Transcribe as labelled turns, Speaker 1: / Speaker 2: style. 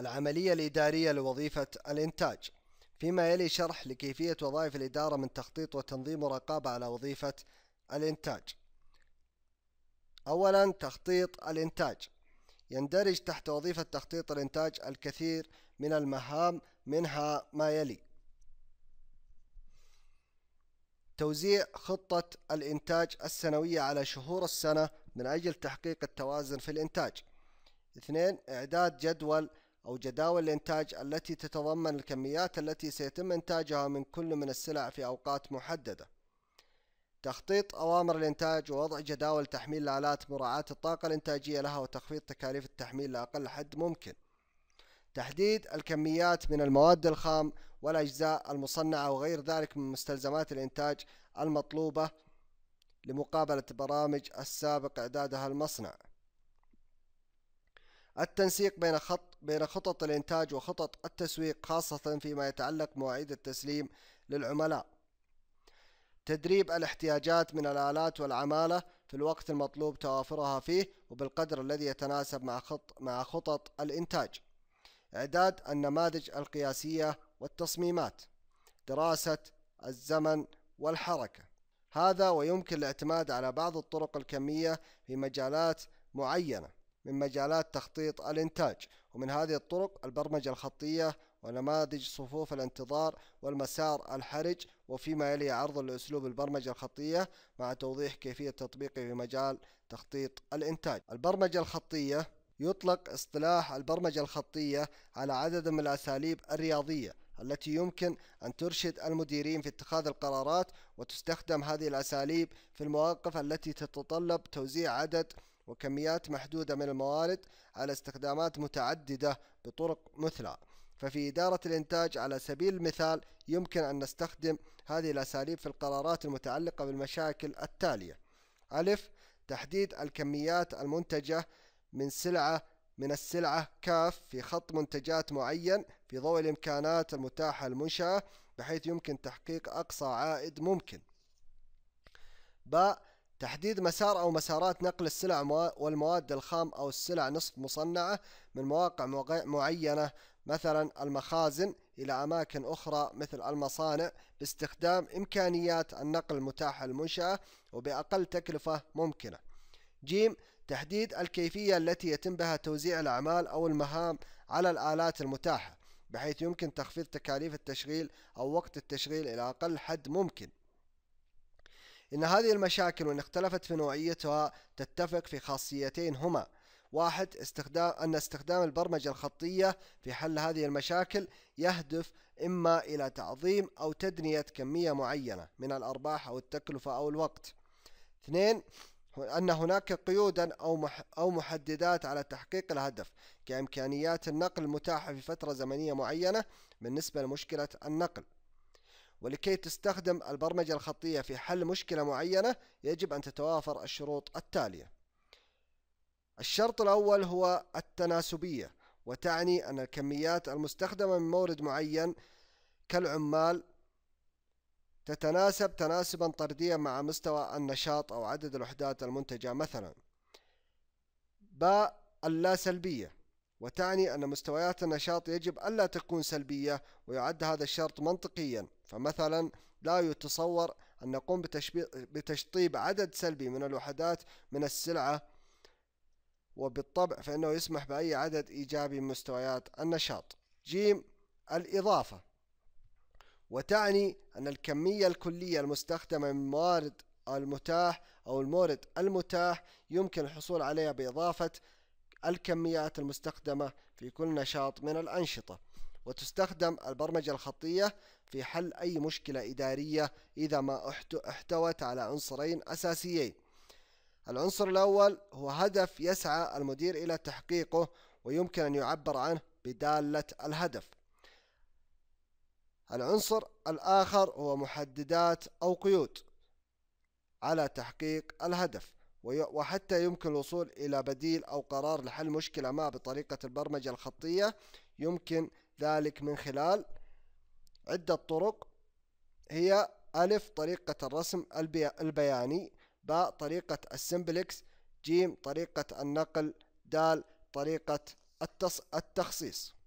Speaker 1: العملية الإدارية لوظيفة الإنتاج فيما يلي شرح لكيفية وظائف الإدارة من تخطيط وتنظيم ورقابة على وظيفة الإنتاج أولا تخطيط الإنتاج يندرج تحت وظيفة تخطيط الإنتاج الكثير من المهام منها ما يلي توزيع خطة الإنتاج السنوية على شهور السنة من أجل تحقيق التوازن في الإنتاج اثنين إعداد جدول أو جداول الإنتاج التي تتضمن الكميات التي سيتم إنتاجها من كل من السلع في أوقات محددة تخطيط أوامر الإنتاج ووضع جداول تحميل الآلات مراعاة الطاقة الإنتاجية لها وتخفيض تكاليف التحميل لأقل حد ممكن تحديد الكميات من المواد الخام والأجزاء المصنعة وغير ذلك من مستلزمات الإنتاج المطلوبة لمقابلة برامج السابق إعدادها المصنع التنسيق بين خط بين خطط الإنتاج وخطط التسويق خاصة فيما يتعلق مواعيد التسليم للعملاء تدريب الاحتياجات من الآلات والعمالة في الوقت المطلوب توافرها فيه وبالقدر الذي يتناسب مع خط مع خطط الإنتاج إعداد النماذج القياسية والتصميمات دراسة الزمن والحركة هذا ويمكن الاعتماد على بعض الطرق الكمية في مجالات معينة من مجالات تخطيط الإنتاج ومن هذه الطرق البرمجة الخطية ونماذج صفوف الانتظار والمسار الحرج وفيما يلي عرض لأسلوب البرمجة الخطية مع توضيح كيفية تطبيقه في مجال تخطيط الإنتاج البرمجة الخطية يطلق اصطلاح البرمجة الخطية على عدد من الأساليب الرياضية التي يمكن أن ترشد المديرين في اتخاذ القرارات وتستخدم هذه الأساليب في المواقف التي تتطلب توزيع عدد وكميات محدودة من الموارد على استخدامات متعددة بطرق مثلى ففي إدارة الإنتاج على سبيل المثال يمكن أن نستخدم هذه الأساليب في القرارات المتعلقة بالمشاكل التالية ألف تحديد الكميات المنتجة من سلعة من السلعة كاف في خط منتجات معين في ضوء الإمكانات المتاحة للمنشأة بحيث يمكن تحقيق أقصى عائد ممكن باء تحديد مسار أو مسارات نقل السلع والمواد الخام أو السلع نصف مصنعة من مواقع معينة مثلا المخازن إلى أماكن أخرى مثل المصانع باستخدام إمكانيات النقل المتاحة للمنشأة وبأقل تكلفة ممكنة جيم تحديد الكيفية التي يتم بها توزيع الأعمال أو المهام على الآلات المتاحة بحيث يمكن تخفيض تكاليف التشغيل أو وقت التشغيل إلى أقل حد ممكن إن هذه المشاكل وإن اختلفت في نوعيتها تتفق في خاصيتين هما واحد استخدام أن استخدام البرمجة الخطية في حل هذه المشاكل يهدف إما إلى تعظيم أو تدنية كمية معينة من الأرباح أو التكلفة أو الوقت اثنين أن هناك قيودا أو أو محددات على تحقيق الهدف كإمكانيات النقل المتاحة في فترة زمنية معينة بالنسبة لمشكلة النقل ولكي تستخدم البرمجة الخطية في حل مشكلة معينة يجب أن تتوافر الشروط التالية الشرط الأول هو التناسبية وتعني أن الكميات المستخدمة من مورد معين كالعمال تتناسب تناسبا طرديا مع مستوى النشاط أو عدد الوحدات المنتجة مثلا باء اللا سلبية وتعني أن مستويات النشاط يجب ألا تكون سلبية ويعد هذا الشرط منطقيا فمثلا لا يتصور أن نقوم بتشطيب عدد سلبي من الوحدات من السلعة وبالطبع فإنه يسمح بأي عدد إيجابي من مستويات النشاط جيم الإضافة وتعني أن الكمية الكلية المستخدمة من موارد المتاح أو المورد المتاح يمكن الحصول عليها بإضافة الكميات المستخدمة في كل نشاط من الأنشطة وتستخدم البرمجة الخطية في حل أي مشكلة إدارية إذا ما احتوت على عنصرين أساسيين العنصر الأول هو هدف يسعى المدير إلى تحقيقه ويمكن أن يعبر عنه بدالة الهدف العنصر الآخر هو محددات أو قيود على تحقيق الهدف وحتى يمكن الوصول إلى بديل أو قرار لحل مشكلة ما بطريقة البرمجة الخطية يمكن ذلك من خلال عدة طرق هي ألف طريقة الرسم البياني باء طريقة السمبلكس جيم طريقة النقل دال طريقة التخصيص